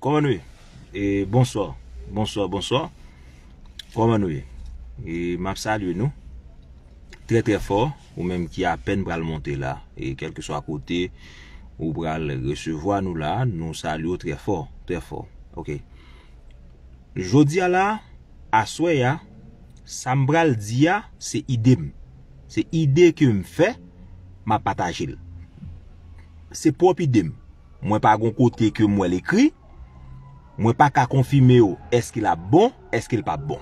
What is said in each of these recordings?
Komanwe, e bonso, bonso, bonso Komanwe, e map salye nou Tre tre for, ou menm ki apen pral monte la E kelke so akote, ou pral resevo a nou la Nou salye ou tre for, tre for, ok Jodi a la, aswe ya Sam pral diya, se idem Se ide ke m fe, map patajil Se pop idem Mwen pa akon kote ke mwen lekri Mwen pa ka konfime yo, eske la bon, eske la pa bon.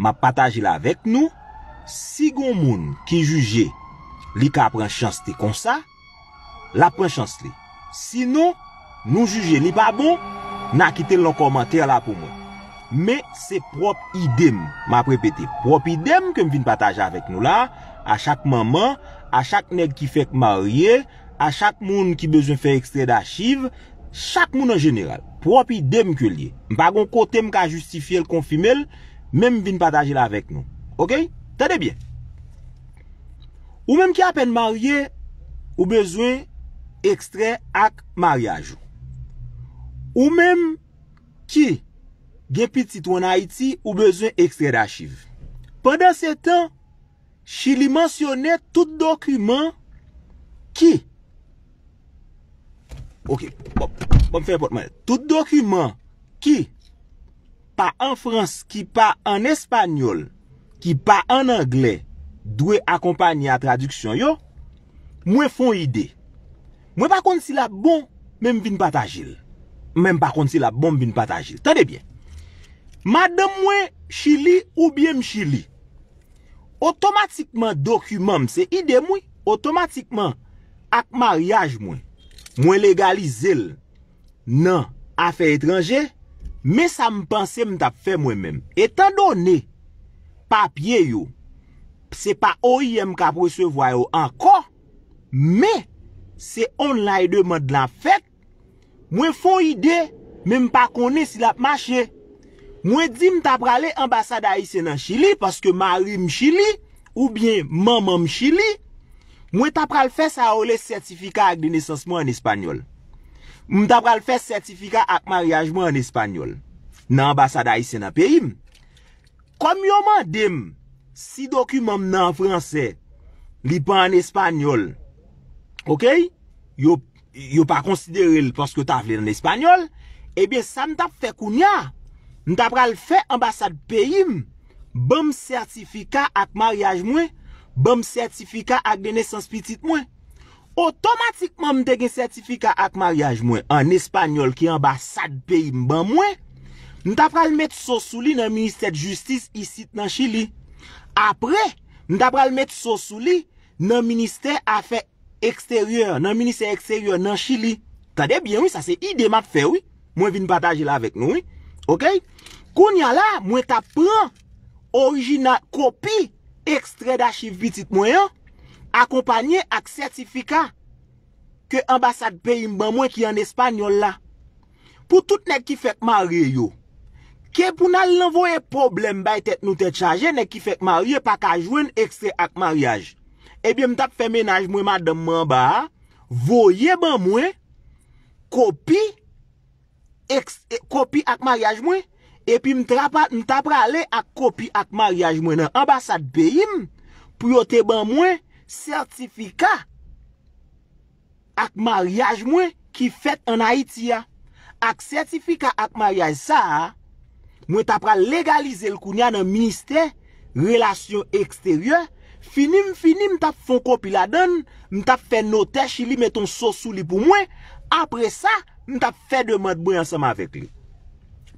Ma pataje la vek nou, si gon moun ki juje li ka pren chans te konsa, la pren chans te. Sinon, nou juje li pa bon, na kite lò komantè la pou mwen. Me se prop idem, ma prepeti, prop idem ke m vin pataje avek nou la, a chak maman, a chak neg ki fek marye, a chak moun ki bezon fek ekstreda chiv, Chak moun an jeneral, propi dem ke liye. Mpa gon kote mka justifi el konfime el, menm vin pataje la vek nou. Ok? Tade bie. Ou menm ki apen marye, ou bezwen ekstrey ak maryajou. Ou menm ki genpit sitwona iti, ou bezwen ekstrey da chiv. Pendan se tan, chili mansyone tout dokumen ki Bon, bon, Tout dokumen ki pa an Frans, ki pa an Espanyol, ki pa an Angle Dwe akompany a traduksyon yo Mwen fon ide Mwen pa konti si la bon, menm vin pata jil Menm pa konti si la bon, vin pata jil Tande bien Madem mwen chili ou biem chili Otomatikman dokumen, se ide mwen Otomatikman ak mariage mwen Mwen legalize l nan afe etranje, mwen sa mpense mta pfe mwen men. Etan do ne, papye yo, se pa oye mka presevwa yo anko, mwen se onlay de mwen dlan fèt, mwen fo ide, mwen pa kone si la pmache. Mwen di mta prale ambasada yise nan chili, paske mari mchili, ou bien maman mchili, Mwen tap pral fè sa ou lè sertifika ak di nesos mwen en espanyol. Mwen tap pral fè sertifika ak maryaj mwen en espanyol. Nan ambasade a isè nan peyim. Kom yon man dem, si dokumom nan franse, li pan en espanyol, yo pa konsidere l porske ta flè nan espanyol, ebyen sa mwen tap fè koun ya. Mwen tap pral fè ambasade peyim, bom sertifika ak maryaj mwen, bom sertifika ak denesans pitit mwen, otomatikman m te gen sertifika ak maryaj mwen, an espanyol ki an ba sad peyi m ban mwen, nou ta pral met sosou li nan minister justice isit nan chili. Apre, nou ta pral met sosou li nan minister afe eksteryor, nan minister eksteryor nan chili. Tade bien wè, sa se ide map fè wè. Mwen vin pataje la vek nou wè. Koun ya la, mwen ta pran kopi, Ekstret da chif bitit mwen yo, akompanyen ak sertifika ke ambasad peyi mwen mwen ki an espanyol la. Pou tout nek ki fèk marye yo, ke pou nan l'envoye problem bay tèt nou tèt chaje, nek ki fèk marye pa ka jwen ekstret ak maryaj. Eby m tap fè menaj mwen mwen mwen mwen ba, voye mwen mwen, kopi ak maryaj mwen. epi mtrapat, mtapra le ak kopi ak maryaj mwen nan ambasad behim, pou yo te ban mwen sertifika ak maryaj mwen ki fèt an Haiti ya. Ak sertifika ak maryaj sa, mwen tapra legalize l koun ya nan minister, relasyon eksteryon, finim finim mtap fon kopi la don, mtap fè notech li meton sosou li pou mwen, apre sa, mtap fè de mod bwen anseman vek li.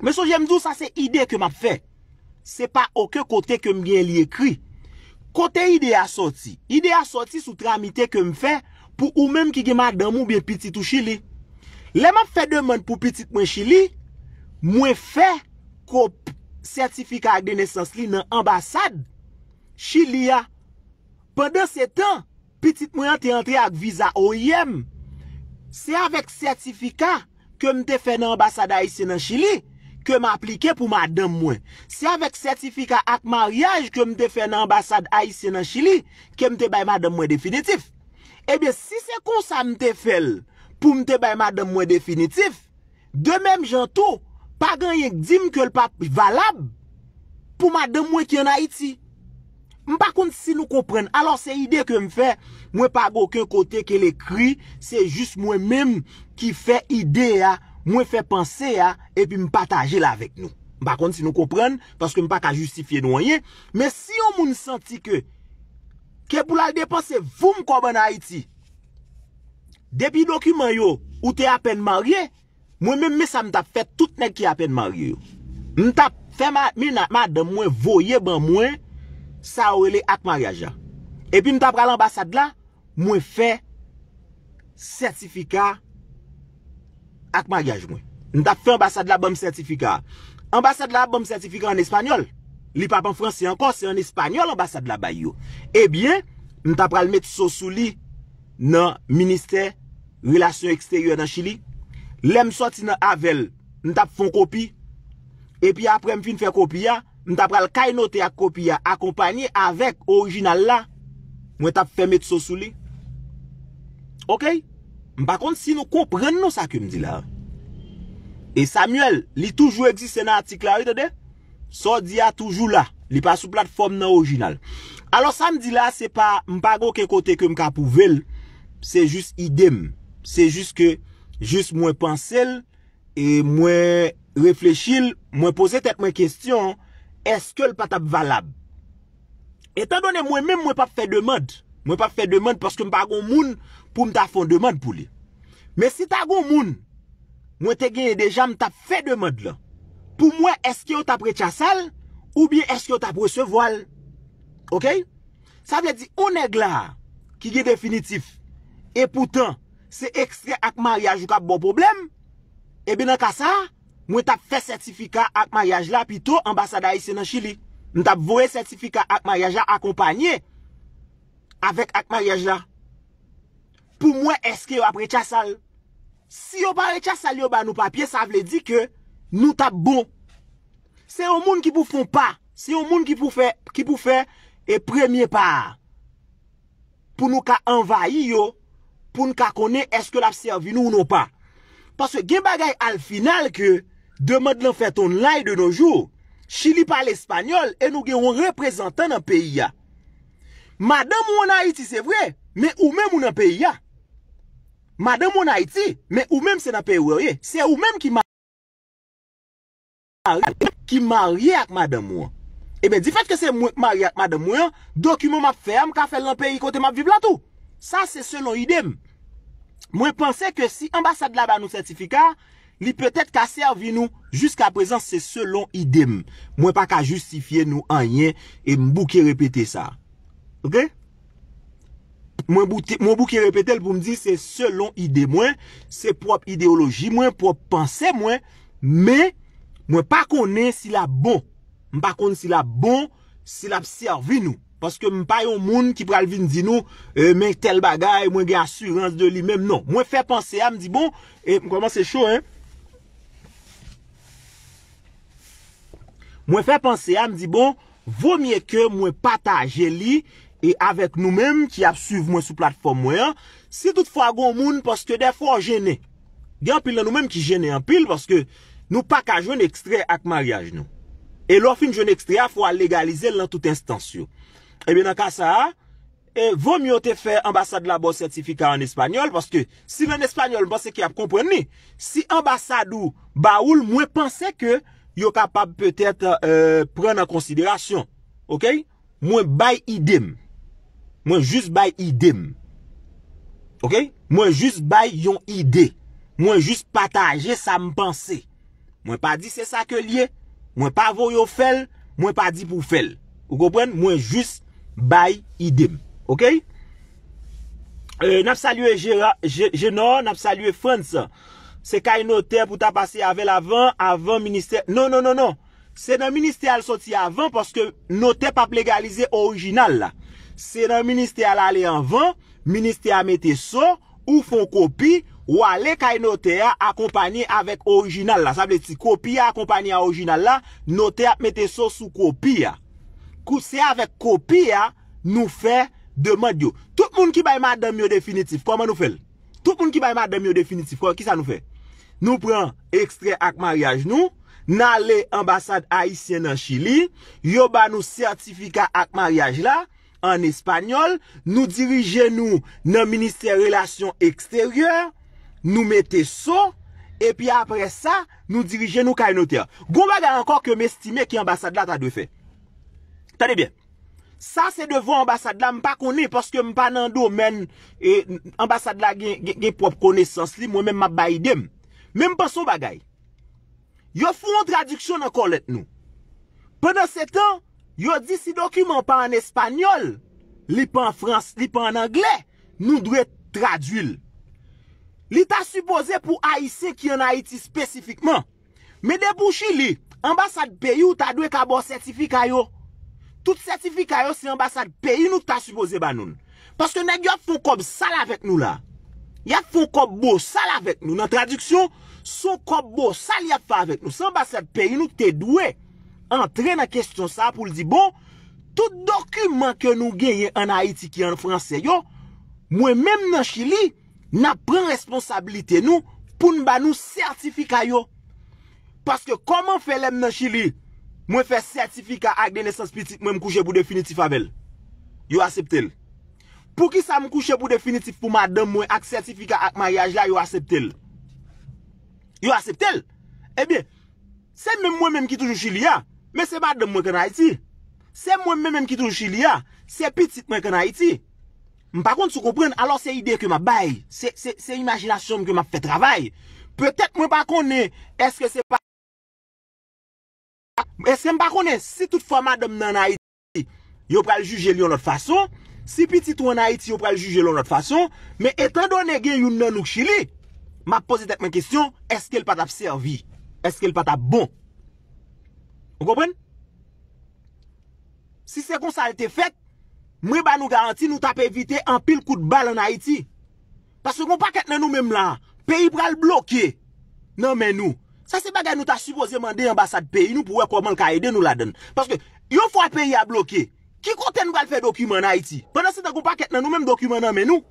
Mè sou jèm djou sa se ide ke m ap fè. Se pa okè kote ke m gen li ekri. Kote ide a soti. Ide a soti sou tramite ke m fè pou ou mèm ki gen m ak dan mou biye piti tou chili. Le m ap fè deman pou piti mwen chili, mwen fè kop sertifika ak denesans li nan ambasad chili ya. Pendan se tan, piti mwen te antre ak visa OIM. Se avèk sertifika ke m te fè nan ambasad a isi nan chili, ke m aplike pou m adem mwen. Se avèk sertifika ak maryaj ke m te fè nan ambasad Aïtse nan Chili, ke m te bay m adem mwen definitif. Ebyè, eh si se kon sa m te fèl pou m te bay m adem mwen definitif, de mèm jantou, pa gan yèk di m ke l pa valab pou m adem mwen ki an Aïti. M pa konti si nou kompren, alò se ide ke m fè, m wè pa gòkè kote ke l ekri, se jist m wè mèm ki fè ide ya Mwen fè panse ya, epi mwen pataje la vek nou. Bakon si nou kompren, paske mwen pa ka justifiye nou an ye, men si yo moun senti ke, ke pou la l depanse, voun kwa mwen a iti. Depi dokumen yo, ou te apen man rye, mwen men mè sa mwen tap fè tout nek ki apen man rye yo. Mwen tap fè mwen nan mad mwen voye ban mwen, sa ou ele ak man rye ja. Epi mwen tap ral ambasade la, mwen fè sertifika ak magaj mwen. Mwen tap fè ambassade la bom sertifika. Ambassade la bom sertifika an espanyol. Li pap an fransi an kor, se an espanyol ambassade la bayou. Ebyen, eh mwen tap pral met sosou li nan minister relasyon eksteryon an chili. Lem soti nan avel, mwen tap fon kopi. Epy aprem fin fè kopi ya, mwen tap pral kay note ak kopi ya, akompanyi avek orijinal la. Mwen tap fè met sosou li. Ok? Ok? Mpa kont si nou kompren nou sa kem di la E Samuel Li toujou eksiste nan artik la ou tade Sodi a toujou la Li pa sou platform nan orginal Alo sa me di la se pa Mpa go ke kote kem ka pouvel Se jist idem Se jist ke jist mwen pensel E mwen reflechil Mwen pose tek mwen kestyon Eske l patap valab E tan donen mwen mem mwen pa fe demad Mwen pa fe demad Mwen pa fe demad pou mta fon demad pou li. Me si ta goun moun, mwen te genye deja mta fe demad lan. Pou mwen eske yo tapre chasal, ou bien eske yo tapre se voal. Ok? Sa vle di, ou neg la, ki genye definitif, e poutan, se ekstree akmaryaj yo kap bon problem, e binan ka sa, mwen tap fe sertifika akmaryaj la, pi to ambasada yi se nan chili. Mwen tap vwe sertifika akmaryaj la, akmaryaj la akompanye, avek akmaryaj la. pou mwen eske yo apre chasal. Si yo apre chasal yo ban nou papye, sa vle di ke nou tab bon. Se yo moun ki pou fon pa, se yo moun ki pou fe, ki pou fe e premye pa. Pou nou ka envay yo, pou nou ka konen eske l apse avi nou ou nou pa. Paswe gen bagay al final ke, de mod lan feton lai de nou jou, chili pal espanyol, e nou gen ou reprezentan nan peyi ya. Madan moun an iti se vre, men ou men moun nan peyi ya. Madan moun ha iti, men ou menm se nan pey woye. Se ou menm ki marye ak madan moun. Emen, eh di fet ke se marye ak madan moun, dokumen map ferm ka fel lan peyi kote map vib la tou. Sa se selon idem. Mwen pense ke si ambasad laban nou sertifika, li petet ka servi nou, jusqu'a prezant se selon idem. Mwen pa ka justifiye nou anyen e mbouke repete sa. Ok? Mwen bou ki repete l pou m di se selon ide mwen Se prop ideologi mwen, prop panse mwen Me mwen pa kone si la bon Mwen pa kone si la bon, si la psi avi nou Paske mwen pa yon moun ki pralvi n di nou eh, Mwen tel bagay, mwen gen asurans de li mwen non, Mwen fe panse a m di bon eh, Mwen fe panse a m di bon Vou mye ke mwen pataje li E avek nou menm ki ap suv mwen sou platform mwen Si tout fwa goun moun Paske defo an jene Gyan pil nan nou menm ki jene an pil Paske nou pak a jwen ekstrey ak maryaj nou E lor fin jwen ekstrey A fwa legalize lantout estansyo Ebe nan kasa Vom yo e e te fe ambasade labo sertifika An espanyol Paske si ven espanyol Si ambasade ou baoul Mwen pense ke yo kapab euh, Pren an konsiderasyon Mwen bay idem Mwen jist bay idem Mwen jist bay yon ide Mwen jist pataje sa mpense Mwen pa di se sa ke liye Mwen pa vo yo fel Mwen pa di pou fel Mwen jist bay idem Ok e, Napsalue Genor Napsalue France Se kay noter pou ta pase avèl avan Avon minister non, non, non, Se nan minister al soti avan Paske noter pa plegalize orijinal la Se nan ministè a lalè anvan, ministè a mette so, ou fon kopi, ou alè kaj notè a akompanyè avèk orijinal la. Sab lè ti, kopi a akompanyè a orijinal la, notè ap mette so sou kopi a. Kou se avèk kopi a, nou fè demad yo. Tout moun ki bay mad den myo definitif, koman nou fè lè? Tout moun ki bay mad den myo definitif, koman ki sa nou fè? Nou pran ekstret ak maryaj nou, nan lè ambasade haïsien nan Chili, yo ba nou sertifika ak maryaj la, an espanyol, nou dirije nou nan Ministre Relasyon Eksteryor, nou mette sou, epi apre sa, nou dirije nou kainotea. Gou bagay ankor ke mestime ki ambasadla ta dwe fe. Ta debyen. Sa se devon ambasadla, mpa kone, paske mpa nan do men, ambasadla gen prop konesans li, mwen men mba bay dem. Men mpa sou bagay. Yo foun tradiksyon ankor let nou. Pendan setan, Yo di si dokiman pa an espanyol Li pa an frans, li pa an angle Nou dwe tradwil Li ta supose pou A.I.C. ki an A.I.T. spesifikman Me debouchi li Ambasade P.I. ou ta dwe ka bo certifi kayo Tout certifi kayo se ambasade P.I. nou ta supose ba nou Paske negyo fon kob sal avek nou la Yad fon kob bo sal avek nou Nan tradiksyon Son kob bo sal yad fa avek nou Se ambasade P.I. nou te dwe Entren na kestyon sa pou li di bon, tout dokumen ke nou genye an Haiti ki an Fransè yo, mwen men mnen chili nan pren responsabilite nou pou nba nou sertifika yo. Paske koman felem mnen chili, mwen fe sertifika ak denesans piti mwen mkouche pou definitif avel. Yo aseptel. Pou ki sa mkouche pou definitif pou madan mwen ak sertifika ak ma yaj la, yo aseptel. Yo aseptel. Ebyen, eh se mwen mwen mwen ki toujou chili ya, Mè se pa dèm mwen kè Naiti. Se mwen mè mèm ki tou chili ya. Ah. Se pitit mwen kè Naiti. M pa kont sou kompren, alò se ide ke mè bay. Se imajinasyon mè ke mè fè travay. Petèk mwen pa konè, eske se pa... Eske m pa konè, si tout fò mè dèm nan Naiti, yo pral juje li yon not fason. Si pitit wè Naiti, yo pral juje li yon not fason. Mè etan donè gen yon nan nou chili, mè posè tèk mè kèsyon, eske l pat ap servi? Eske l pat ap bon? Si se kon sa lte fèt, mwen ba nou garanti nou tap evite an pil kout bal an Haiti. Pas se kon pa ketnen nou menm la, peyi pral bloke nan men nou. Sa se bagay nou ta suposèman dey ambasade peyi nou pou wè koman lka ede nou la den. Pas ke yon fwa peyi a bloke, ki konten pral fè dokumen an Haiti? Panan se te kon pa ketnen nou menm dokumen nan men nou.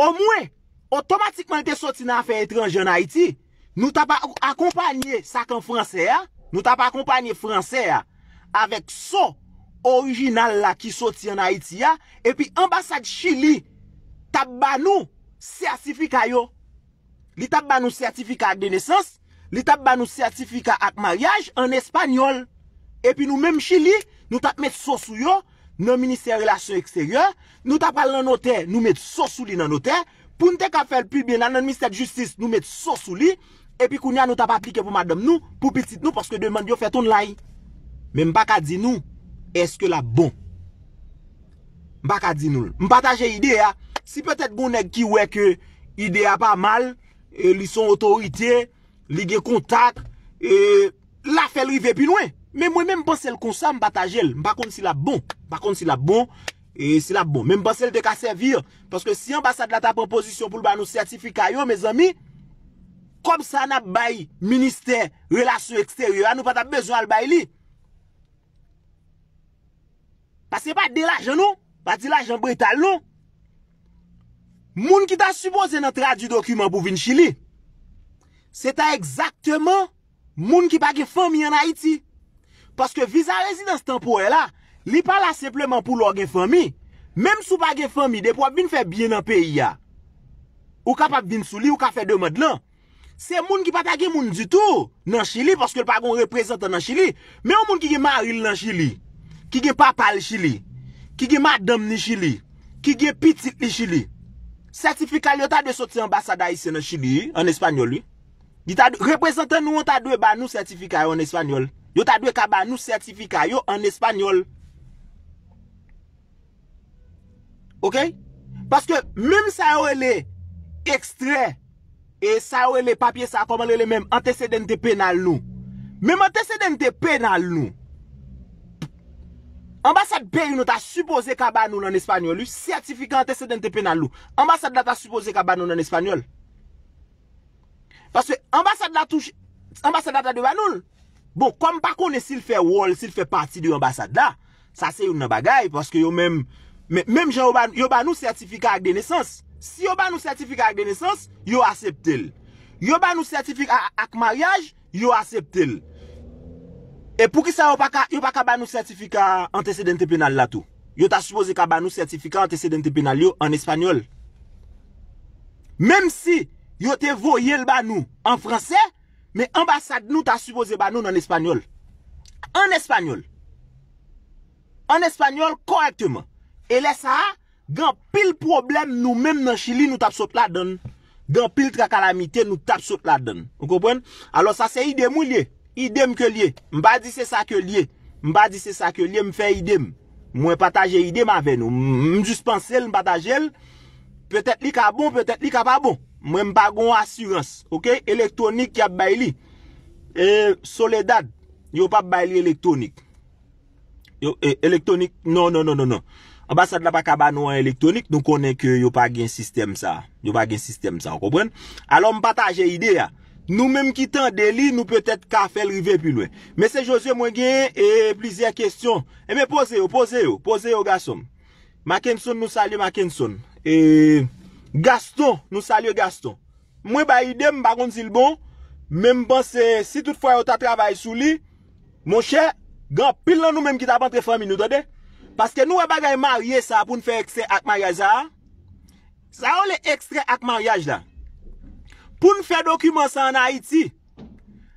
O mwen, otomatikman lte soti nan fè etranje an Haiti. Nou tap akompanyè sak an franse ya. Nou tap akompanyè fransè ya, avèk so orijinal la ki soti an Haiti ya, epi ambasad chili tap ba nou sertifika yo. Li tap ba nou sertifika ak denesans, li tap ba nou sertifika ak maryaj an espanyol. Epi nou mèm chili, nou tap mèt sosu yo, nan Ministè Relasyon Eksteryon, nou tap al nan notè, nou mèt sosu li nan notè, pou nte ka fèl pibe nan nan Ministè de Justice, nou mèt sosu li, Epi koun ya nou tap aplike pou madame nou, pou pitit nou, paske deman diyo feton lai. Men mba ka di nou, eske la bon. Mba ka di nou. Mba ta jè ide ya, si petèt bonèk ki wè ke ide ya pa mal, li son otorite, li gen kontak, la fel rive pi nouè. Men mwen mwen mpansèl konsan, mba ta jèl. Mba kont si la bon, mba kont si la bon, e si la bon. Men mpansèl dek a servir, paske si yon mba sa data pon posisyon pou lwa nou sertifika yon, mwen mwen mwen mwen mwen mwen mwen mwen mwen mwen mwen mwen mwen mwen mwen mwen mwen Kom sa na bayi, minister, relasyon eksteryo, anou pa ta bezwal bayi li. Pa se pa de la jan nou, pa de la jan bretal nou. Moun ki ta suppose nan tradu dokumen pou vin chili, se ta ekzakteman moun ki page fomi an Haiti. Paske viza rezi dan se tempore la, li pala sepleman pou lò gen fomi. Mem sou page fomi, de pou ap bin fe bien nan peyi ya. Ou ka pap bin sou li, ou ka fe demad lan. Se moun ki pa pa ge moun di tou nan Shili, poske l pa kon reprezentan nan Shili. Men yon moun ki ge maril nan Shili, ki ge pa pal Shili, ki ge madam ni Shili, ki ge pitit ni Shili. Sertifikal yon ta dwe soti ambasada yise nan Shili, an Espanyol yi. Reprezentan nou yon ta dwe ban nou sertifikal yon Espanyol. Yon ta dwe ka ban nou sertifikal yon an Espanyol. Ok? Poske moun sa yon e lè ekstrey, E sa ou e le papye, sa akoman e le mem Antecedente penal nou Mem antecedente penal nou Ambassade pe yon nou ta suppose Ka ban nou nan espanyol Yon certifika antecedente penal nou Ambassade la ta suppose ka ban nou nan espanyol Paswe ambassade la touche Ambassade la ta bon, de ban nou Bon, kom pa kone sil fe wol Sil fe parti de yon ambassade la Sa se yon nan bagay Yon ban nou certifika ak denesans Yon ban nou certifika ak denesans Si yo ba nou sertifika ak denesans, yo aseptel. Yo ba nou sertifika ak maryaj, yo aseptel. E pou ki sa yo pa ka yo pa ka ba nou sertifika antecedente penal la tou. Yo ta suppose ka ba nou sertifika antecedente penal yo en espanyol. Mem si yo te voyel ba nou en franse, me ambasade nou ta suppose ba nou nan espanyol. En espanyol. En espanyol korektume. E lesa a Gan pil problem nou men nan chili nou tap sot la don Gan pil tra kalamite nou tap sot la don Ou kompwen? Alo sa se idem ou liye? Idem ke liye Mba di se sa ke liye Mba di se sa ke liye mfe idem Mwen pataje idem ave nou M dispensel, mbatajel Petet li ka bon, petet li ka pa bon Mwen mba gon asurans Elektronik ki ap bay li Soledad Yo pa bay li elektronik Elektronik, non, non, non, non Abasad la pa kaba nou an elektonik Nou konen ke yo pa gen sistem sa Yo pa gen sistem sa, ou kopren Alo m pataje ide ya Nou menm ki tan deli nou petet ka fel rive pilwe Mese Josye mwen gen Eee, plizye kestyon Eme pose yo, pose yo, pose yo gasom Mackinson nou salye Mackinson Eee, Gaston Nou salye Gaston Mwen ba idem bagon zilbon Menm panse, si tout fwa yo ta trabay sou li Mon chè, gan pil lan nou menm Ki ta pantre fami nou todè Paske nou e bagay marye sa pou n fe ekstrey ak maryaj la. Sa ou le ekstrey ak maryaj la. Pou n fe dokumen sa an Haiti.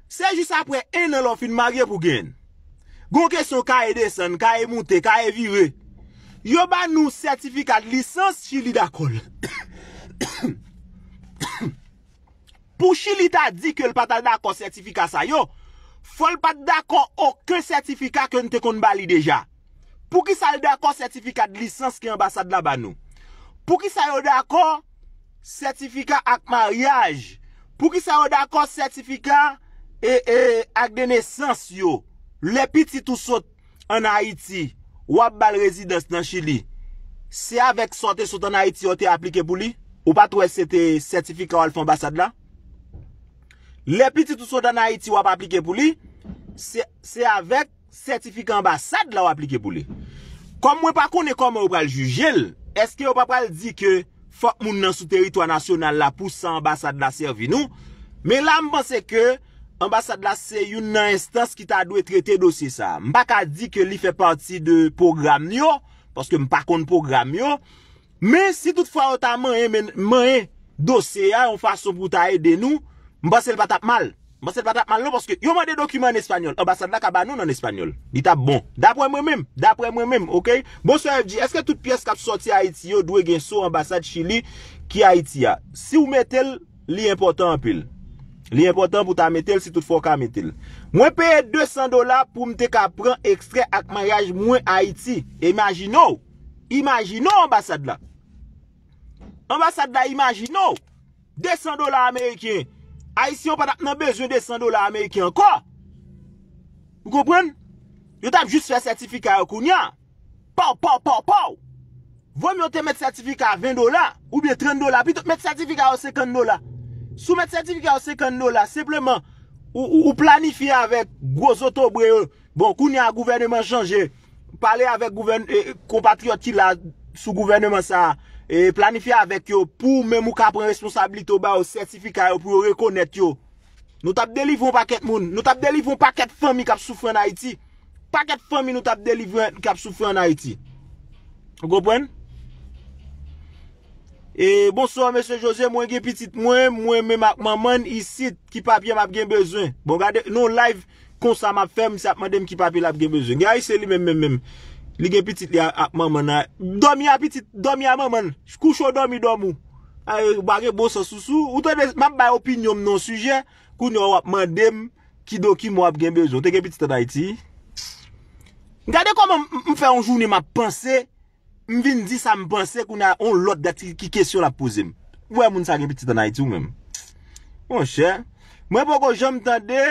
Se jis apre ene lò fin marye pou gen. Gon ke sou ka e desen, ka e mouté, ka e vire. Yo ba nou sertifikat lisans chili dakol. Pou chili ta di ke l patal dakon sertifikat sa yo. Fon l patal dakon okre sertifikat ke n te kon bali deja. Pou ki sa yo de akon sertifika di lisans ki ambasad la ba nou? Pou ki sa yo de akon sertifika ak maryaj? Pou ki sa yo de akon sertifika e, e, ak dene sens yo? Le piti tou sot an Haiti wap bal rezidans nan Chili? Se avek sote sote an Haiti wote aplike pou li? Ou pat wè e se te sertifika walf ambasad la? Le piti tou sote an Haiti wap aplike pou li? Se avek? Sertifika ambasade la ou aplike pou li Kom mwen pa konen kom mwen ou pral jujel Eske ou pa pral di ke Fok moun nan sou teritwa nasyonal la Pousa ambasade la servi nou Me la mban se ke Ambasade la servi yon nan instance Ki ta dwe trete dosye sa Mbak a di ke li fe parti de program yo Paske mwen pa konen program yo Me si tout fwa ou ta manye Manye dosye a Ou fason pou ta ede nou Mban se l pa tap mal Yon mande dokumen en espanyol Ambassade la ka banon en espanyol bon. Dapre mwen mèm Bonso FG, eske tout piyes kap sorti a Iti yo Dwe gen so ambassade chili Ki a Iti ya Si ou metel, li important apil Li important pou ta metel si tout fok a metel Mwen peye 200 dola pou mte ka pran Ekstret ak mayaj mwen a Iti Imagino Imagino ambassade la Ambassade la imagino 200 dola Amerikien A yisi yon patak nan bezwen de 100 dola Ameriki anko. Yon kompren? Yon tam jist fè sertifika yo kounyan. Pow, pow, pow, pow. Vwè mwote mèt sertifika 20 dola ou bè 30 dola. Pito mèt sertifika yo 50 dola. Sou mèt sertifika yo 50 dola, sepleman, ou planifiye avèk gwozoto breyo, euh, bon, kounyan, gouvernement chanje, pale avèk euh, compatriot ki la sou gouvernement sa a. E planifiye avek yo pou men mou kap ren responsablite ou ba ou sertifika ou pou ou rekonet yo. Nou tap delivon paket moun. Nou tap delivon paket fami kap soufre an Haiti. Paket fami nou tap delivon kap soufre an Haiti. Ou gopwen? E bonsoy, M. José, mwen gen pitit mwen. Mwen men maman isi ki papye mab gen bezwen. Bon, gade nou live konsa mab fem, sap mwen dem ki papye mab gen bezwen. Gade seli men men men. Li gen pitit li apman man a Domi ap pitit, domi apman man Kousho domi domu A yo bagye bo sa susu Mwen bay opinyom nan suje Koun yo apman dem Kido ki mwen apgenbe zon Te gen pitit anay ti Gade koman mwen fè anjouni mwen panse Mwen vin disa mwen panse Koun a on lot dati ki kesyon la pouze Mwen moun sa gen pitit anay ti mwen Mwen bon, chè Mwen poko jom tande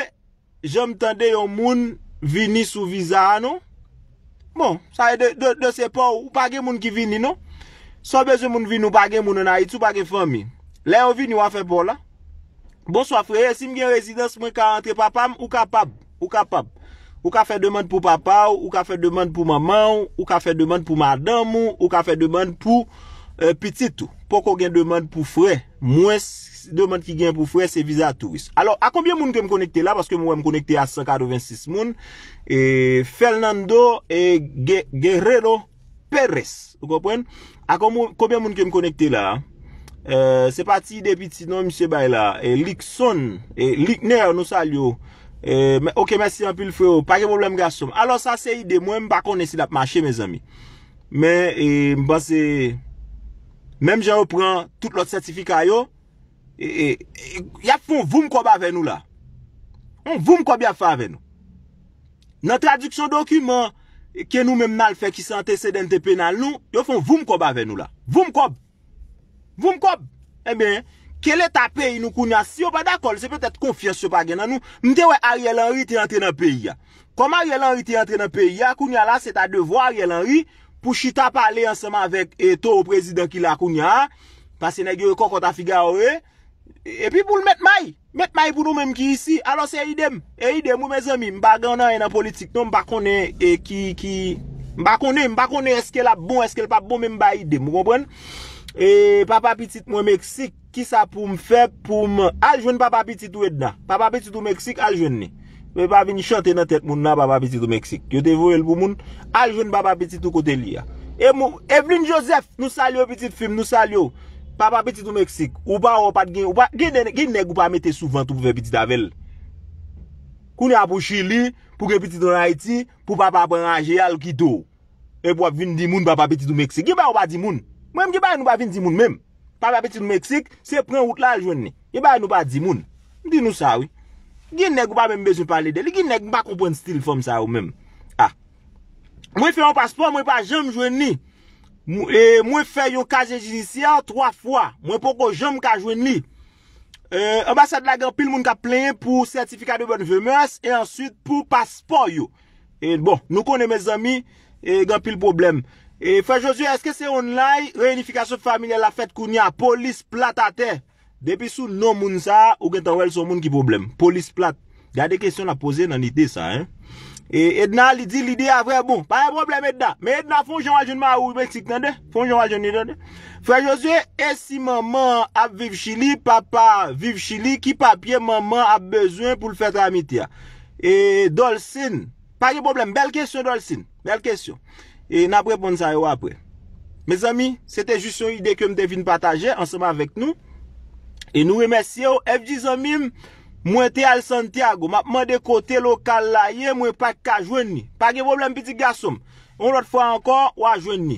Jom tande yon moun Vinis ou vizano Bon, sa e de sepou, non? bon, ou pa gen moun ki vini, non? Sobeze moun vini, ou pa gen moun anayit, ou pa gen fami. Le, ou vini, ou an fe pou la. Bon, swa fre, e sim gen rezidans mwen ka rentre papam, ou kapab. Ou kapab. Ou ka fe deman pou papaw, ou ka fe deman pou mamaw, ou ka fe deman pou madamou, ou ka fe deman pou pititou. Po kon gen deman pou fre, mwen se. Deman ki gen pou fwe se viza turist A konbyen moun ke m konekte la Paske m wè m konekte a 146 moun Fernando Guerrero Peres A konbyen moun ke m konekte la Se pati de pitinon Likson Likner Ok mersi anpil fwe Pa ke problem gasom A lò sa se ide m wè m pa konensi la pmanche Men m basi Menm jan w pran Tout lot sertifika yo E, e, e, ya fon voum kob ave nou la Voum kob ya fa ave nou Nan tradiksyon dokumen Ke nou men mal fe ki sa antecedente penal nou Yo fon voum kob ave nou la Voum kob Voum kob E ben Kele ta peyi nou kounya Si yo ba dakol Se peutet konfiyans yo pa genan nou Mde we Ariel Henry te yante nan peyi ya Kounya la se ta devwa Ariel Henry Pou chita pale ansama vek eto o prezident ki la kounya Pa Senegere koko ta figa ore E pi pou l met may, met may pou nou menm ki isi, alo se e idem. E idem ou me zami, mba ganda ena politik nou, mba konen e ki, ki, mba konen, mba konen eske la bon, eske la pa bon menm ba idem, mbo kompren. E papa pitit mwen Meksik, ki sa pou m fe, pou m, aljwen papa pitit ou edna, papa pitit ou Meksik aljwen ne. Mwen pa vin chante nan tet moun nan papa pitit ou Meksik, yo devyo el pou moun, aljwen papa pitit ou kote li ya. E mou, Evelyn Joseph, nou salyo petit film, nou salyo. Pa pa peti do Meksik, ou pa ou pa gen, ou pa gen den, gen neg ou pa mette souvan tou pou ve peti davel. Kouni a pou Chili, pou gen peti do Haiti, pou pa pa banjè yal ki dou. E pou ap vin di moun pa pa peti do Meksik. Gen pa ou pa di moun. Mwenm gen bay nou pa vin di moun menm. Pa pa peti do Meksik, se pren wout la jwen ni. Gen bay nou pa di moun. Mdi nou sa wè. Gen neg ou pa menm bezoun pale deli. Gen neg mba kompon stil fòm sa wè menm. A. Ah. Mwen fè an paspò, mwen pa jèm jwen ni. E, mwen fè yon kajen jenisyen 3 fwa, mwen pou kon jom kajwen li e, Ambasade la gen pil moun ka plen pou sertifikat de bon vemeurs E answit pou paspor yon E bon, nou konen mè zami e, gen pil problem E fè josye, eske se onlay reunifikasyon familye la fèt koun ya polis plat ate? Depi sou non moun sa ou gen tan wel son moun ki problem Polis plat, ya de kesyon la pose nan ite sa he E edna li di lide a vre bon. Parye probleme edda. Men edna fon janwa jenman a oube eksik nan de. Fon janwa jenman a oube eksik nan de. Fray Jose, esi maman ap viv chili, papa viv chili, ki papye maman ap bezwen pou l fete amitya. E Dolcin, parye probleme, bel kesyon Dolcin, bel kesyon. E nap reponde sa yo apre. Me zami, sete just yon ide ke m devine pataje ansama vek nou. E nou remesye yo. Fj zami m. Mwen te al Santiago, map mwen de kote lokal la ye, mwen pak ka jwen ni. Pak gen voblèm piti gasom. Mwen lot fwa ankon, wajwen ni.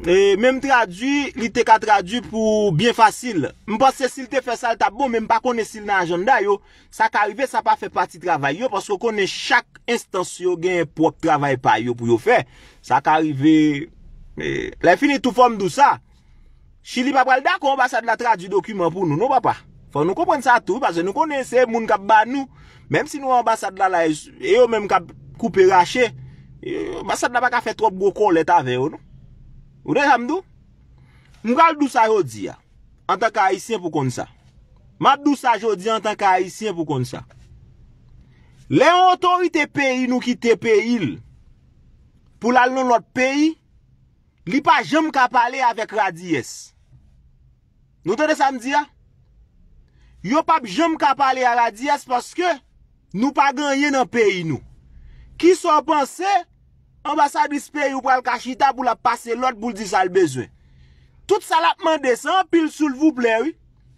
E, men m tradu, li te ka tradu pou bien fasil. M pa se sil te fè sal ta bon, men m pa kone sil nan ajanda yo. Sa ka rive, sa pa fè pati travay yo, pasko kone chak instansiyo gen yon pot travay pa yo pou yo fè. Sa ka rive, le fini tou form dousa. Chi li pa pral da kon, m pa sa la tradu dokumen pou nou, non pa pa? Fò nou kompren sa tou, paze nou konense moun ka ban nou, menm si nou ambasad la la e yo menm ka koupe rache, ambasad e la ba ka fe trop go kon leta ve yo nou. Ou de samdou? Mwen kal dou sa jodi ya, an tan ka aisyen pou kon sa. Ma dou sa jodi ya an tan ka aisyen pou kon sa. Le otorite peyi nou ki te peyi il, pou lal nou lot peyi, li pa jem ka pale avek radies. Nou te de samdou ya? Yo pap jom ka pale a la diyes paske nou pa ganye nan peyi nou. Ki son panse ambasa dispeyi ou pral kachita pou la pase lot pou li disal bezwe. Tout sa la pman desen, pil sou l vou ple,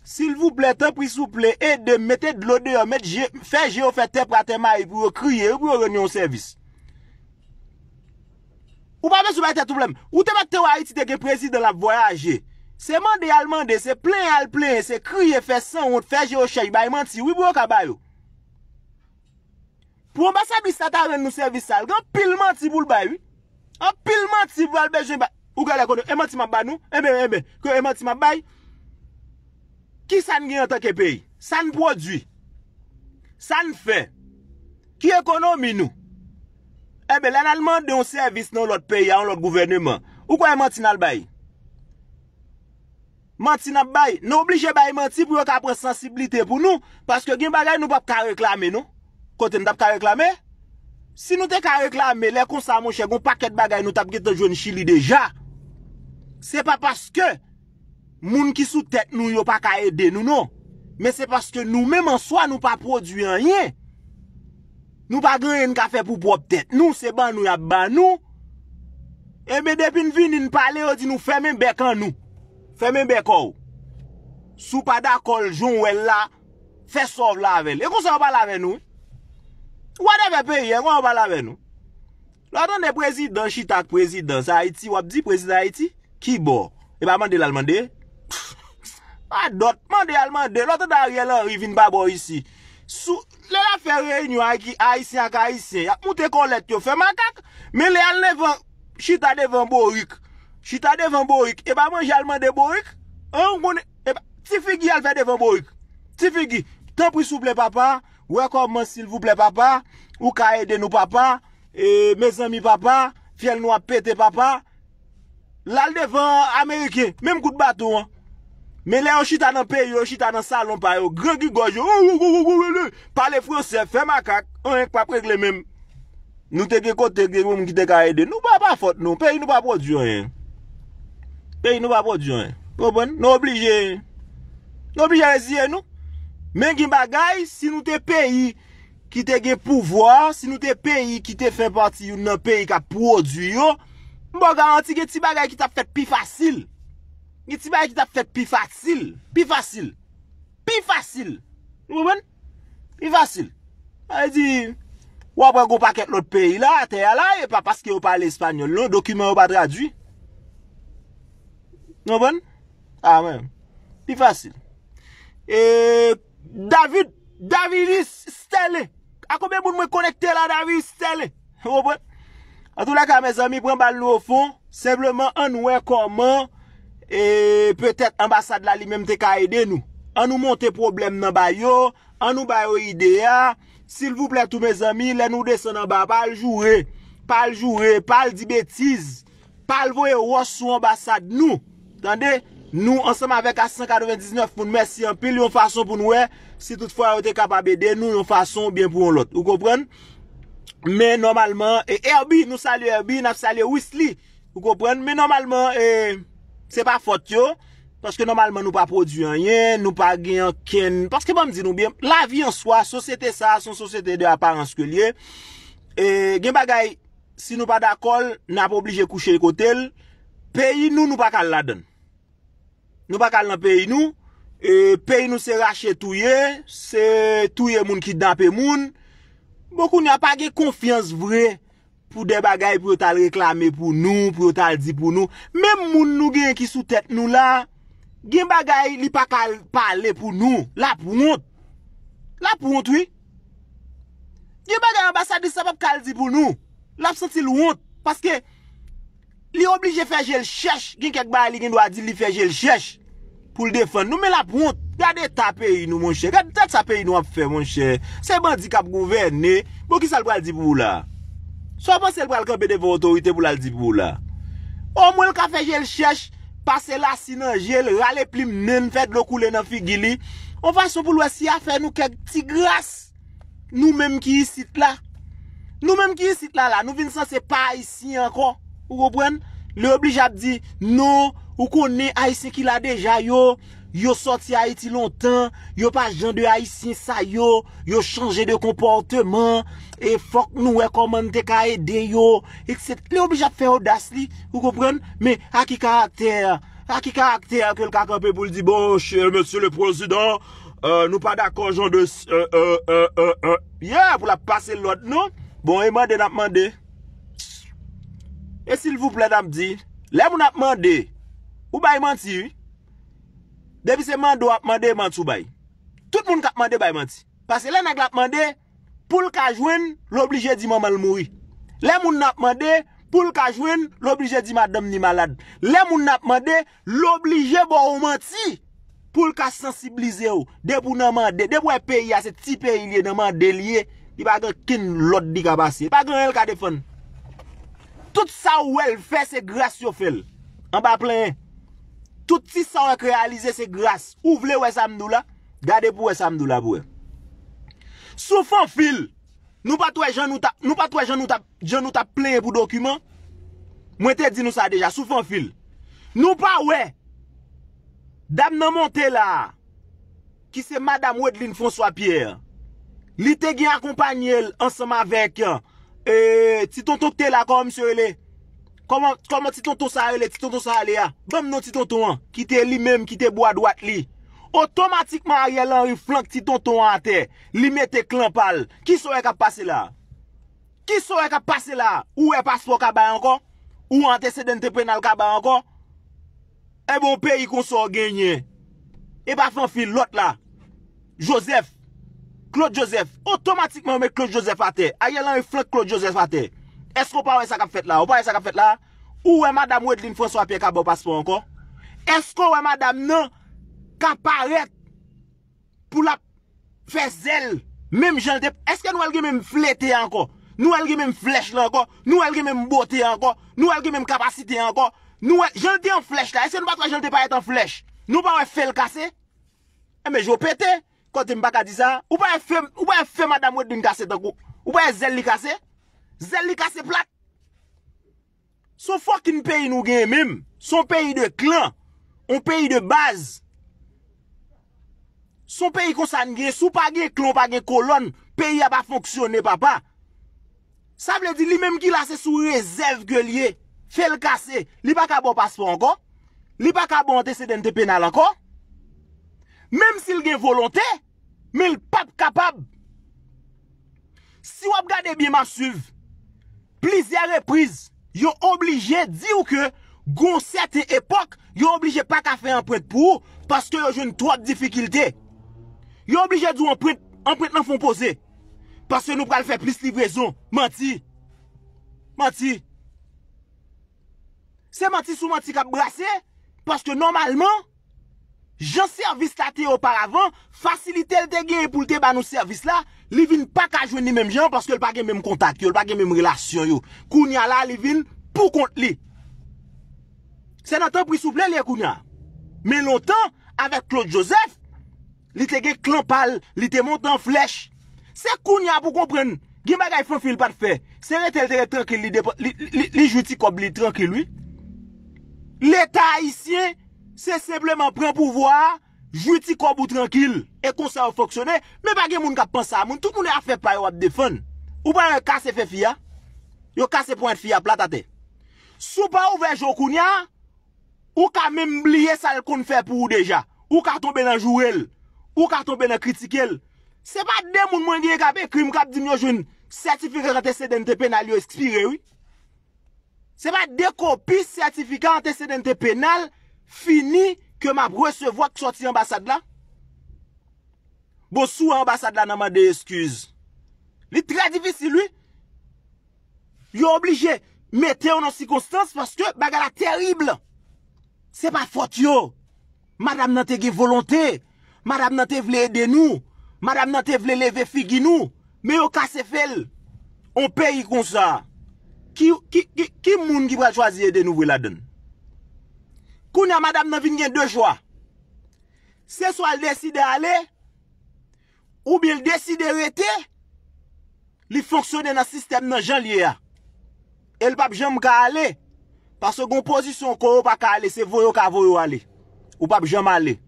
si l vou ple, tan pri sou ple, e de mette lode yo mette feje yo fe te pra te mayi pou yo kriye, pou yo renyon servis. Ou pa besou ba te toublem, ou te mette te wa iti te gen prezi de la voyaje, Se mande al mande, se plen al plen, se kriye fe san ou te feje o chay, bayi mandi, wibou ka bayi ou. Pou an basa bisata men nou servis sal, gen an pil mandi bou l bayi ou. An pil mandi bou al bejen bayi ou. Ou gale konou, e mandi mabayi nou? Ebe, ebe, konou e, e, e mandi mabayi? Ki san gen yon toke peyi? San prodwi? San fe? Ki ekonomi nou? Ebe, lan al mandi yon servis nan lot peyi, an lot gouveneman. Ou konou e mandi nan l bayi? Manti nan bay, nan oblije bay manti pou yo ka pre sensibilite pou nou. Paske gen bagay nou pa pa ka reklame nou. Kote nou ta pa ka reklame? Si nou te ka reklame, le konsa monshe, goun paket bagay nou ta pe geto jouni chili deja. Se pa paske, moun ki sou tet nou yo pa ka ede nou nou. Me se paske nou, mèm an soa nou pa produyen yè. Nou pa gre yè nou ka fe pou pou ap tet. Nou se ban nou ya ban nou. E mè depi n vini n pale yo di nou femen bekan nou. Feme mbe kou, sou pa da kol joun wè la, fè sov la avèl. E kon se wapal avè nou? Wadè vè pè yè, kon wapal avè nou? Lò tan de prezidanshi tak prezidans, a iti wap di prezidans a iti? Ki bo? E pa mande lal mande? A dot, mande lal mande, lò tan da rè lan rivin babo isi. Sou, lè la fè reynyo a ki a isi ak a isi, ap moutè kon let yo, fè makak. Men lè al ne vang, chita de vang bo yik. Chita devan bo yik, e ba manje alman devan bo yik? An, mounen, e ba, ti figi alve devan bo yik? Ti figi, tan prisou ple papa, wè kom man sil vou ple papa, ou ka ede nou papa, e, mez ami papa, fèl nou apete papa, lal devan Amerike, mèm kout batou an, mè le an chita nan peyo, chita nan salon payo, grengi gojo, ou ou ou ou ou ou ou, pale frose, fè makak, an yèk pa pregle mèm, nou teke kote, teke ou mwen ki teka ede, nou ba ba fote nou, peyi nou ba pot joyen, peyi nou pa prodjyon e, nou bon, nou oblije nou oblije e zye nou men gwen bagay, si nou te peyi ki te gen pouvoar si nou te peyi ki te fen pati yon nan peyi ka prodjyon mbo garanti gen ti bagay ki tap fet pi fasil gen ti bagay ki tap fet pi fasil pi fasil pi fasil, nou bon pi fasil a di, wapwa gwo pa ket lout peyi la a teya la, e pa paske wapwa al espanyol lout dokumen wapwa tradwi Non bon? A ah, men. Pi fasil. E David, Davidi Stele. A kome moun mwen konekte la Davidi Stele? Non bon? An tou la ka mè zami pran bal lo fon, sebleman an noue koman, e peutet ambasade la li menm te ka ede nou. An nou monte problem nan bayo, an nou bayo ideya, sil vou ple tou mè zami, le nou desen nan ba, pal jure, pal jure, pal di betiz, pal voye roso ambasade nou. Chande, nou ansem avek a 599 pou nou mersi anpil, yon fason pou nou e, si tout fwa yo te kapabede, nou yon fason bien pou yon lot. Ou kopren? Men normalman, e, e Erbi, nou salye Erbi, nap salye Weasley, ou kopren? Men normalman, e, se pa fote yo, paske normalman nou pa produyen yen, nou pa genyen ken, paske bon mdi nou bien, la vi ansoa, sosete sa, son sosete de aparence ke liye, e, gen bagay, si nou pa dakol, nan pa oblije kouche yon kotel, peyi nou nou pa kal la den. Nou pa kal nan peyi nou, e, peyi nou se rachet touye, se touye moun ki dampe moun. Boko nou apage konfians vre pou de bagay pou tal reklami pou nou, pou tal di pou nou. Mem moun nou gen ki sou tet nou la, gen bagay li pa kal pale pou nou. La pou moun, la pou moun toui. Gen bagay ambasade se pa kal di pou nou, la pou senti lou moun, paske... Li oblije fejel chech, gen kek ba li gen do a di li fejel chech pou l defen. Nou me la pront, gade tapen yon moun che, gade tapen yon ap fe moun che. Se bandika pou gouverne, mou ki salbou al dibou la. So apan selbou al kapede votorite pou l al dibou la. Omwe l ka fejel chech, pase la sinan jel, rale plim men, fek lo koule nan figili. On fason pou l wesi a fe nou kek ti gras, nou menm ki yisit la. Nou menm ki yisit la la, nou vin san se pa yisi ankon. Ou kompren? Le oblij ap di, nou, ou konen a y se ki la deja yo, yo soti a y ti lontan, yo pa jan de a y sin sa yo, yo chanje de komporteman, e fok nou wekoman te ka ede yo, et set. Le oblij ap fe odas li, ou kompren? Me, a ki karakter, a ki karakter, akil kaka pe pou li di, bon, chè, monsi, le prosedan, euh, nou pa dako jan de, e, e, e, e, e, ye, pou la pase lot, nou? Bon, e mande nap mande? E sil vou ple dam di, lè moun ap mande, ou bay manti, devise mandou ap mande, mantou bay. Tout moun kap mande bay manti. Pase lè nag ap mande, pou l'ka jwen, l'oblije di man malmoui. Lè moun ap mande, pou l'ka jwen, l'oblije di man dam ni malad. Lè moun ap mande, l'oblije bo ou manti, pou l'ka sensibilize ou. De pou nan mande, de pou e peyi a se ti peyi liye nan mande liye, i bagan kin lot di kabase. Bagan el ka defon. Tout sa ou el fe se grase yo fel. An ba plenye. Tout si sa ou ek realize se grase. Ou vle wè sa mdou la. Gade pou wè sa mdou la pou wè. Sou fon fil. Nou pa tou wè jen nou ta plenye pou dokumen. Mwen te di nou sa deja. Sou fon fil. Nou pa wè. Dam nan montè la. Ki se madame wè dvin Fonsoa Pierre. Li te gen akompanyel ansama vek ya. Nou pa wè. E, titon ton te la kon, msye ou le. Koman titon ton sa ou le, titon ton sa ou le ya. Bèm nou titon ton an, ki te li mèm, ki te bwa dwat li. Otomatikman a ye lan yon flank titon ton an te, li mè te klampal. Ki sou e ka pase la? Ki sou e ka pase la? Ou e passe pou kabay an kon? Ou an te seden te penal kabay an kon? E bon peyi kon sou genye. E pa fan fil lot la. Josef. Claude Joseph, otomatikman wè Claude Joseph a te. A ye lan wè flè Claude Joseph a te. Esko wè pa wè sa kap fèt la? Wè pa wè sa kap fèt la? Ou wè madame wèd li mfons wapè ka bo paspo anko? Esko wè madame nan kaparek pou la fè zèl? Mèm jelde, eske nou wè lge mèm flète anko? Nou wè lge mèm flèche la anko? Nou wè lge mèm bote anko? Nou wè lge mèm kapasite anko? Nou wè, jelde an flèche la. Eske nou wè jelde pa wè an flèche? Nou wè fèl kase? E kote m baka di sa, ou baye fèm, ou baye fèm adam wèd din kase tan kou, ou baye zèl li kase, zèl li kase plat, sou fòk in peyi nou gen mèm, sou peyi de klin, ou peyi de baz, sou peyi konsan gen, sou pa gen klon, pa gen kolon, peyi a ba fonksyonè pa pa, sa blè di li mèm ki la se sou e zèl gèlye, fèl kase, li baka bon paspon ankon, li baka bon antecedente penal ankon, mèm sil gen volontè, Me l pap kapab. Si w ap gade bi man suv, plizye repriz, yo oblije di ou ke, gon sete epok, yo oblije pa ka fey anpred pou, paske yo jen trot difikilte. Yo oblije di ou anpred nan fon pose, paske nou pral fe pliz livrezon. Mati. Mati. Se mati sou mati kap brase, paske normalman, Jan servis la te oparavan Fasilite l te gen epoute ban nou servis la Li vin pa kajwen ni menm jan Paske l pa gen menm kontak yo L pa gen menm relasyon yo Kounia la li vin pou kont li Se nan ton prisouple li e kounia Men lontan avek Claude Joseph Li te gen klampal Li te montan flech Se kounia pou kompren Gimba gay fonfil pat fe Se re tel tel tranke li depo Li jouti kobli tranke lui Le ta aisyen Se sebleman pren pou vwa Jouti kobou tranquil E konsa ou foksyone Me bagye moun kap pansa moun Tout moun e a fe pay wap defon Ou pa yon kase fe fia Yo kase point fia platate Sou pa ouve jokoun ya Ou ka mem blye sal kon fè pou ou deja Ou ka tombe nan jourel Ou ka tombe nan kritikel Se pa de moun moun gye kap e krim kap di myo joun Sertifika antecedente penal yo espire Se pa de kopis sertifika antecedente penal Se pa de kopis sertifika antecedente penal Fini ke m ap resevo ak soti ambasad la Bo sou ambasad la nanman de eskuz Li tre divisi li Yo oblije Mete yo nan sikonstans Paske bagala teribla Se pa foti yo Madame nan te ge volante Madame nan te vle ede nou Madame nan te vle leve fi gino Me yo kase fel On pe yi konsa Ki moun ki wale chwazi ede nou vwe la dene Kounye a madame nan vin gen de jwa. Se sou al deside ale, ou bil deside rete, li fonksyone nan sistem nan jan liye a. El pap jem ka ale, par se goun pozisyon kon ou pa ka ale, se voyo ka voyo ale. Ou pap jem ale.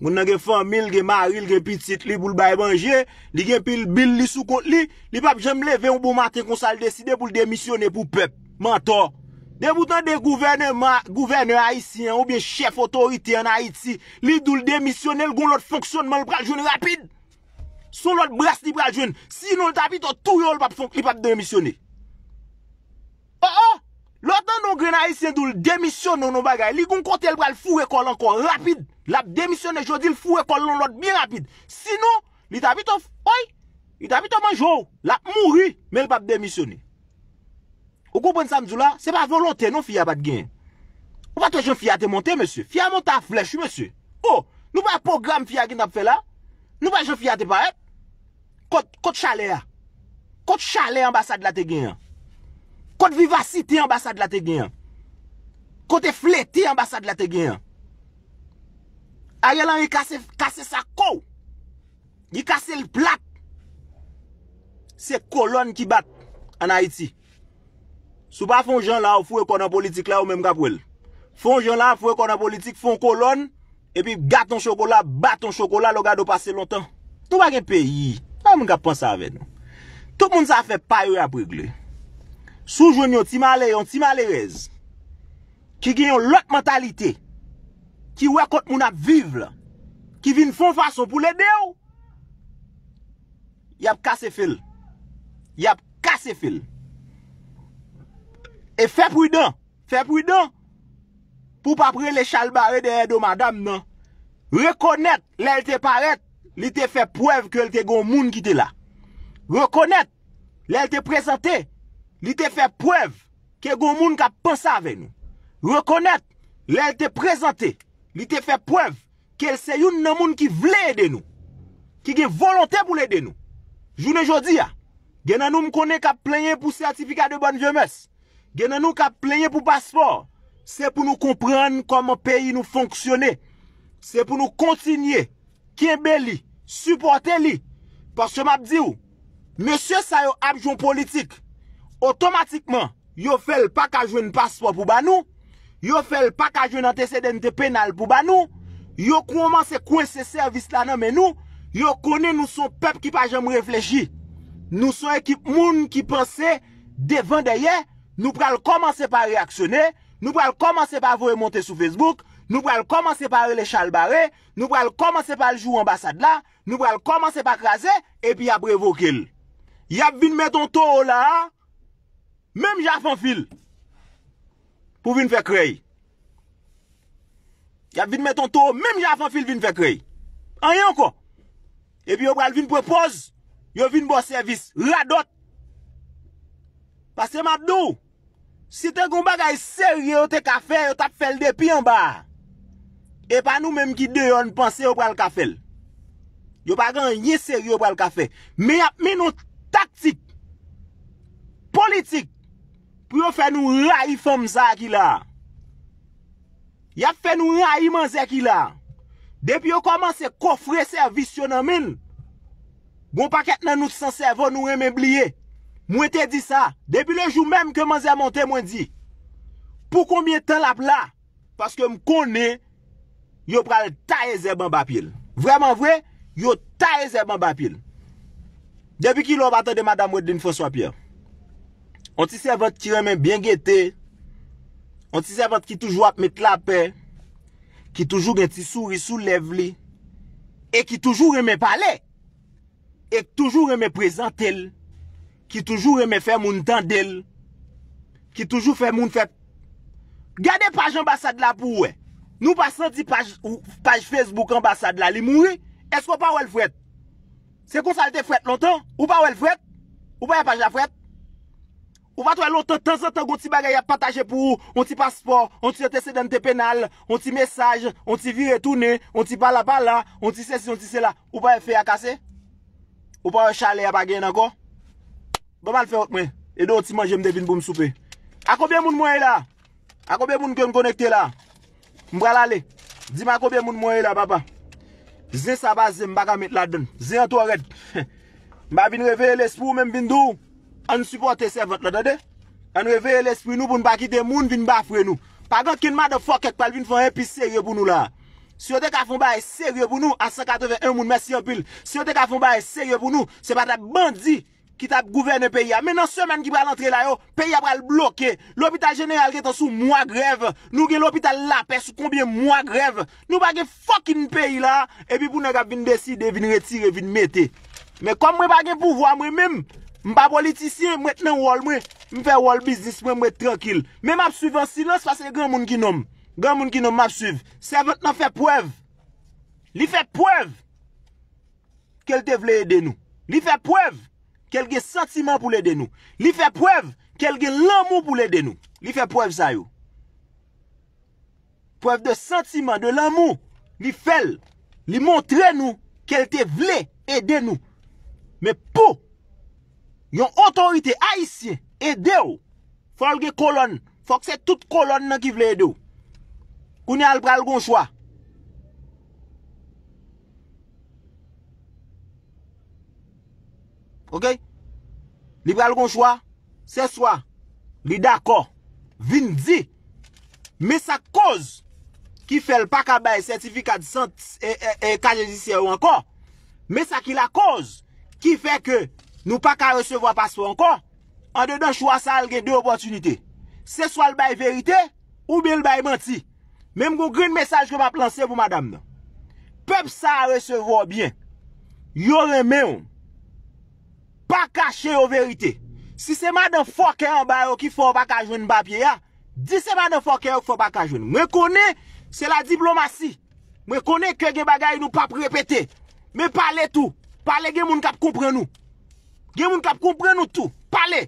Moun nan gen fomil, gen maril, gen pitit li pou l bay banje, li gen pil bil li sou kont li, li pap jem bon le ve yon bou maten kon sa al deside pou l demisyone pou pep. Mantor. De boutan de gouvernement, gouvernement Haitien ou bien chef autorité en Haiti, li doul demisyonel goun lout fonksyon men lout praljoun rapide. Son lout brast li praljoun. Sinon lout api to tou yon lout pap fonk, lout pap demisyonel. Oh oh, lout nan nou gren Haitien doul demisyonel nou bagay, li goun kontel pral fure kol ankon rapide. Lout ap demisyonel jodi lout fure kol anlon lout bi rapide. Sinon, lout api to foy, lout api to manjou, lout api mouri men lout pap demisyonel. Ou kou bon samzou la, se pa volote nou fya bat gen. Ou pa te jen fya te monte, monsu. Fya monte a flech, monsu. Ou, nou pa program fya gen ap fe la. Nou pa jen fya te pare. Kote chale ya. Kote chale ambasade la te gen. Kote vivasite ambasade la te gen. Kote flete ambasade la te gen. Aye lan, yi kase sa kou. Yi kase l plat. Se kolon ki bat an Haiti. Sou pa fon jen la ou fwe konan politik la ou men mga kwele. Fon jen la ou fwe konan politik, fon kolon, epi gat ton chokola, bat ton chokola, lo gado pase lontan. Tou bagen peyi, mwen mga ponsa ave nou. Tout moun sa fe paye ou ya pregle. Sou jwen yon timale, yon timale wez, ki genyon lot mentalite, ki wekot moun ap vive la, ki vin fon fason pou le deyo. Yap kase fil, yap kase fil. E fe prudan, fe prudan pou pa pre le chalbare deredo madame nan. Rekonnet lè lte paret, lite fe preve ke lte goun moun ki te la. Rekonnet lè lte prezante, lite fe preve ke goun moun ka pa sa ave nou. Rekonnet lè lte prezante, lite fe preve ke lse youn nan moun ki vle ede nou. Ki gen volante pou le ede nou. Joun e jodi ya, gen nan nou m konen ka plenye pou sertifika de ban jemes... genan nou ka plenye pou paspor, se pou nou komprenn koman peyi nou fonksyonne, se pou nou kontinye, kenbe li, suporte li, pors yo map di ou, monsye sa yo apjoun politik, otomatikman, yo fel pa ka jwen paspor pou banou, yo fel pa ka jwen antecedente penal pou banou, yo kouman se kwen se servis la nan menou, yo konen nou son pep ki pa jen mou refleji, nou son ekip moun ki pense, devan deye, Nou pral komanse pa reaksyone, nou pral komanse pa vwe monte sou Facebook, nou pral komanse pa rele chalbare, nou pral komanse pa ljou ambasad la, nou pral komanse pa krasen, epi ap revoke el. Yap vin meton to ho la, mem jafan fil pou vin fe krey. Yap vin meton to ho, mem jafan fil vin fe krey. An yon ko. Epi yo pral vin prepoz, yo vin bo servis, la dot. Pase mabdo ou. Si te goun bagay serye yo te kafe, yo tap fel depi yon ba. E pa nou menm ki deyon panse yo pral kafel. Yo bagan nye serye yo pral kafe. Men ap men nou taktik, politik, pou yo fe nou rayi fomza ki la. Yap fe nou rayi manze ki la. Depi yo komanse kofre servisyon nan men. Goun pak et nan nou san servo nou remembliye. Mwen te di sa. Depi le jou menm keman zè mwen te mwen di. Pou koumye tan la pla? Paske m konè, yo pral tae zè ban bapil. Vreman vwe, yo tae zè ban bapil. Dèpi ki lò batè de madame wèd din foswa pya. On ti se vèd ki remè bien gètè. On ti se vèd ki toujou apme tlapè. Ki toujou gen ti souri sou lev li. E ki toujou remè pale. E ki toujou remè prezantèl. Ki toujou reme fè moun tan del Ki toujou fè moun fè Gade page ambasad la pou we Nou pasan di page Page Facebook ambasad la Li moun we, esko pa ou el fwet Se konsalte fwet lontan Ou pa ou el fwet, ou pa e page la fwet Ou pa tou el lontan Tansan tango ti bagay a pataje pou ou On ti paspor, on ti teste dan te penal On ti mesaj, on ti vir etounen On ti bala bala, on ti se si on ti se la Ou pa e fè a kase Ou pa e chale a bagay nan kon Komal fe ot mwen? E do ot si man jemde bin pou m soupe. Akobe moun mwen la? Akobe moun kwen m konekte la? M bral ale. Di ma akobe moun mwen la baba? Ze sa ba ze m baka mit la den. Ze an tou red. Ba vin reveye l espri mwen bin dou. An supote servote la dade. An reveye l espri nou pou m baki de moun vin bafre nou. Pa gwen kin mada fok ek pal vin fwen epi serye pou nou la. Si yo dek a fon ba e serye pou nou. A 181 moun mwen mese yon pil. Si yo dek a fon ba e serye pou nou. Se patak bandi. Kit ap gouverne peya. Men an semen ki pral antre la yo, peya pral bloke. L'hobital jeneral ke tan sou mwa greve. Nou gen l'hobital la, per sou konbyen mwa greve. Nou bagen fokin peyi la, epi pou nou kap vin beside, vin retire, vin mete. Men kom mwen bagen pouvo amwe mim, mba politisyen, mwen tenen wal mwen, mwen fe wal bizdis, mwen mwen trankil. Men map suiv an silans, fase gen moun ki nom. Gen moun ki nom map suiv. Servant nan fe pwev. Li fe pwev. Kel te vle yede nou? Li fe pwev. Kelge sentiman pou lede nou. Li fepwev, kelge lamou pou lede nou. Li fepwev sa yo. Pwev de sentiman, de lamou. Li fel, li montre nou, kelte vle, ede nou. Me pou, yon otorite aisyen, ede yo. Fok se tout kolon nan ki vle ede yo. Kouni al pral goun chwa. Ok? Libra lkon chwa, se swa li dako vindi me sa koz ki fel pa ka bay sertifikat e, e, e kajenisye ou anko me sa ki la koz ki fe ke nou pa ka resevo a paspo anko an de dan chwa sa al gen de opotunite se swa l bay verite ou be l bay manti menm kon grin mesaj ke pa planse pou madame nan pep sa resevo a bien yore men ou Pa kache yo verite. Si seman dan fokè e an bay yo ki fò bakajwen bapye ya, di seman dan fokè e yo ki fò bakajwen. Mwen kone, se la diplomasi. Mwen kone ke gen bagay nou pap repete. Mwen pale tou. Pale gen moun kap kompre nou. Gen moun kap kompre nou tou. Pale.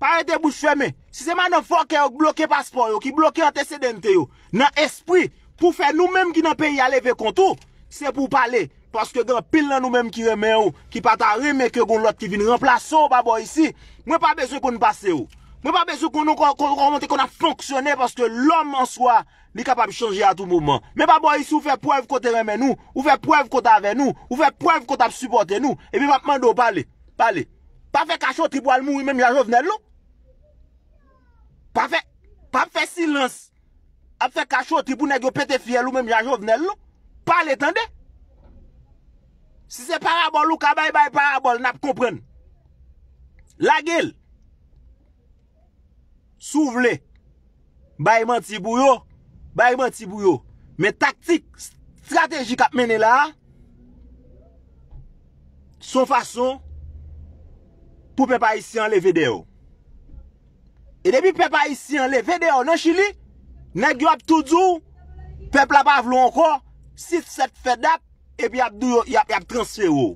Pale te bouche feme. Si seman dan fokè e yo ki bloke paspor yo, ki bloke antecedente yo, nan espri pou fè nou menm ki nan pe yale vekontou, se pou pale yo. Paske gen pil nan nou menm ki remen ou Ki pata reme ke goun lot ki vin Remplaso ou pa bo yisi Mwen pa bezou kon nou pase ou Mwen pa bezou kon nou kon remonte kon ap fonksyone Paske lom an swa Ni kapap chanji a tou mouman Mwen pa bo yisi ou fe prev kote remen ou Ou fe prev kote ave nou Ou fe prev kote ap supote nou E pi pap mandou pale, pale Pa fe kachou tribo al mou yi menm ya jovnel nou Pa fe, pa fe silans A fe kachou tribo nek yo pete fiel ou menm ya jovnel nou Pale tende Si se parabol ou ka bay bay parabol, nap kompren. La gil, sou vle, bayman ti bouyo, bayman ti bouyo. Men taktik, strategik ap mene la, son fason pou pepa isi an le vedeo. E debi pepa isi an le vedeo, nan chili, nan gyo ap tou djou, pepla pa vlo anko, sit set fedap. Epi ap dou yo, ap transfer yo.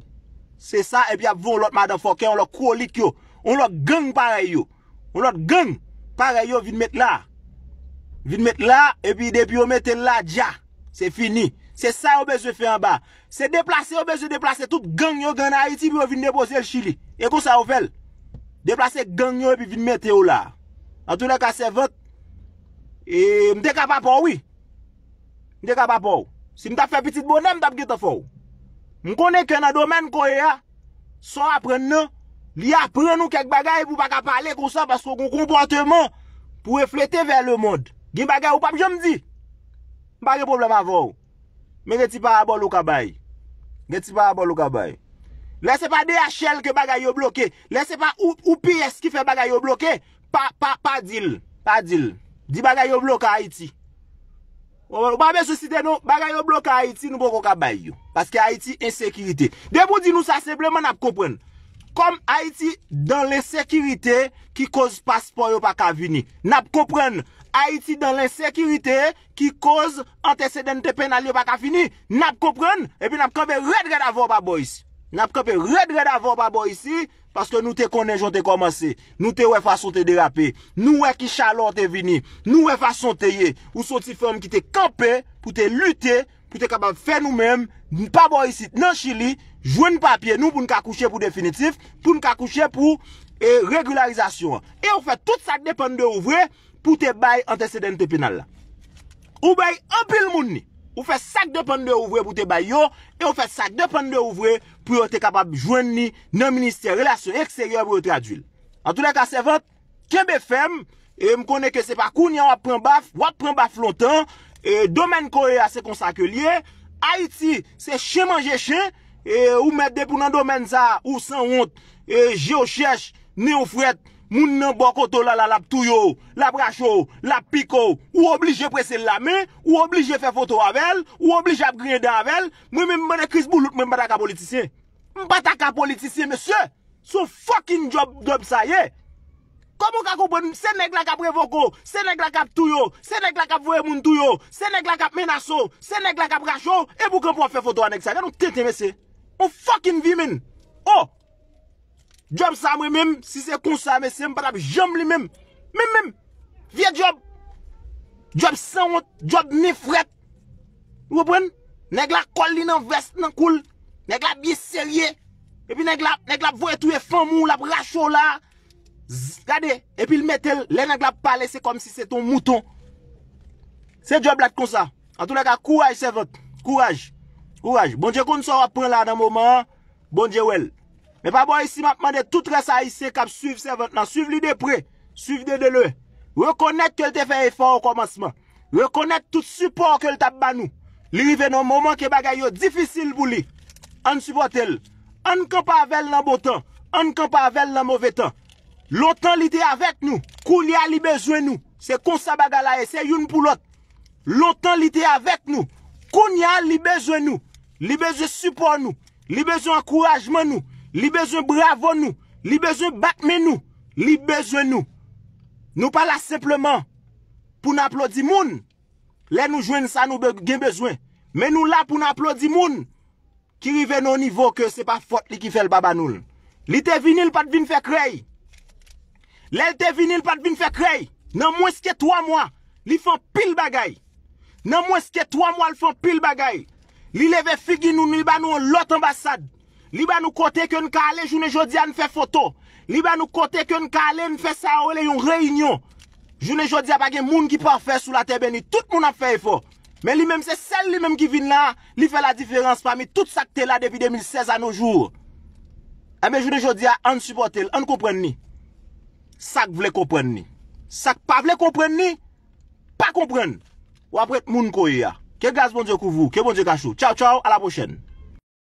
Se sa, epi ap vou, on lòt mada fokè, on lòt kwo lik yo. On lòt geng pare yo. On lòt geng pare yo, vin met la. Vin met la, epi depi yo mette la dja. Se fini. Se sa, yo bezwe fe an ba. Se deplase, yo bezwe deplase tout geng yo, gen a iti, pi yo vin depose el chili. E kon sa yo vel? Deplace geng yo, epi vin mette yo la. An tou lèk a 70, e mde kapap ou, oui. Mde kapap ou. Si nou ta fè pitit bonè, nou ta fè pitit fòw. Nou konè kè nan domèn kòyè, son apren nan, li apren nou kèk bagay pou baka pale kousan pasko kon kompontèman pou reflete vèl le mod. Gè bagay ou pap jòm di, bagay problem avòw. Mè gè ti pa abòl ou kabay. Gè ti pa abòl ou kabay. Lè se pa DHL ke bagay yo bloke, lè se pa OPS ki fè bagay yo bloke, pa, pa, pa dil, pa dil. Di bagay yo bloke a iti. Ou ba be sosi de nou, bagay yo bloka Haiti, nou bloka bay yo. Paske Haiti en sekirite. Debo di nou sa sepleman nap kompren. Kom Haiti dan le sekirite ki koz paspor yo pa ka vini. Nap kompren. Haiti dan le sekirite ki koz antecedente penali yo pa ka vini. Nap kompren. E pi nap kompe red red avon pa bo yisi. Nap kompe red red avon pa bo yisi. Paske nou te konen jan te komanse, nou te wè fason te derape, nou wè ki chalor te vini, nou wè fason te ye. Ou son ti fèm ki te kampe pou te lute, pou te kabab fè nou mèm, nou pa bo yisit nan chili, jwen papye nou pou nka kouche pou definitif, pou nka kouche pou e, regularizasyon. E ou fè tout sak depan de ouvre pou te bay antecedente penal. Ou bay apil mouni, ou fè sak depan de ouvre pou te bay yo, e ou fè sak depan de ouvre pou te bay yo. pou yo te kabab jwen ni nan ministèr relasyon ekse rye abou yot tradwil. An tou la kase vat, kebe fem, e m konè ke se pa koun ya wap pran baf, wap pran baf lontan, e domen kore ase konsakye liye, Haiti se chè manje chè, e ou mè depou nan domen za, ou san ont, e je o chèche, ni ou fwèd, Moun nan bako to la la lap tou yo, lap rachou, lap piko, ou oblije prese lame, ou oblije fe foto avel, ou oblije ap grede avel, mwen mwen mwen mwen e kris boulout mwen bataka politisyen. Mwen bataka politisyen, mwen se! Se ou fokin job, job sa ye! Kamo kakou bwen mwen, se neg la kap revoko, se neg la kap tou yo, se neg la kap voye moun tou yo, se neg la kap menaso, se neg la kap rachou, e mwen mwen mwen fe foto anek sa. Ganyan ou ten teme se? Ou fokin vi men! Ou! Oh! Job sa mwen mwen, si se konsa mwen, se mwen patap jom li mwen. Mwen mwen. Vye job. Job san wot, job ni fret. Wou wapwen? Neg la kol li nan vest nan kul. Neg la bi serye. E pi neg la, neg la vwe twe fan moun, la pracho la. Gade, e pi l metel. Le neg la pale, se kom si se ton mouton. Se job lat konsa. An tou neka, kouaj se vot. Kouaj. Kouaj. Bonje kon sa bon wapren la nan mouman. Bonje wel. E pa bo yisi mapman de tout resa yise kap suiv se vant nan. Suiv li de pre, suiv de delewe. Rekonnet ke lte fe e fa o komansman. Rekonnet tout suport ke lte ap ban nou. Li rive nan mouman ke bagay yo, difisil bou li. An suport el. An kap avel nan botan. An kap avel nan mouvetan. Loutan li te avet nou. Kou li a li bejwen nou. Se konsa baga la e, se youn pou lot. Loutan li te avet nou. Kou ni a li bejwen nou. Li bejwen suport nou. Li bejwen akourajman nou. Li bezwen bre avon nou, li bezwen bat men nou, li bezwen nou. Nou pala simpleman pou nan plodi moun. Le nou jwen sa nou gen bezwen, men nou la pou nan plodi moun. Ki rive nou nivou ke se pa fote li ki fel babanoul. Li te vinil pat vin fe krey. Le te vinil pat vin fe krey. Nan mweske 3 mwa, li fon pil bagay. Nan mweske 3 mwa, li fon pil bagay. Li leve figi nou, ni banou lot ambasad. Li ba nou kote ke n ka ale, joun e jodia n fe foto. Li ba nou kote ke n ka ale, n fe sa ole yon reynyon. Joun e jodia bagen moun ki pa fe sou la tebe ni. Tout moun ap fe e fo. Men li menm se sel li menm ki vin la. Li fe la diferans fami. Tout sakte la devide 2016 anou jour. Emen eh joun e jodia, an supporte l. An kompren ni. Sak vle kompren ni. Sak pa vle kompren ni. Pa kompren. Ou apret moun ko yia. Ke gaz bon diyo kou vou. Ke bon diyo kachou. Chow chow. A la pochen.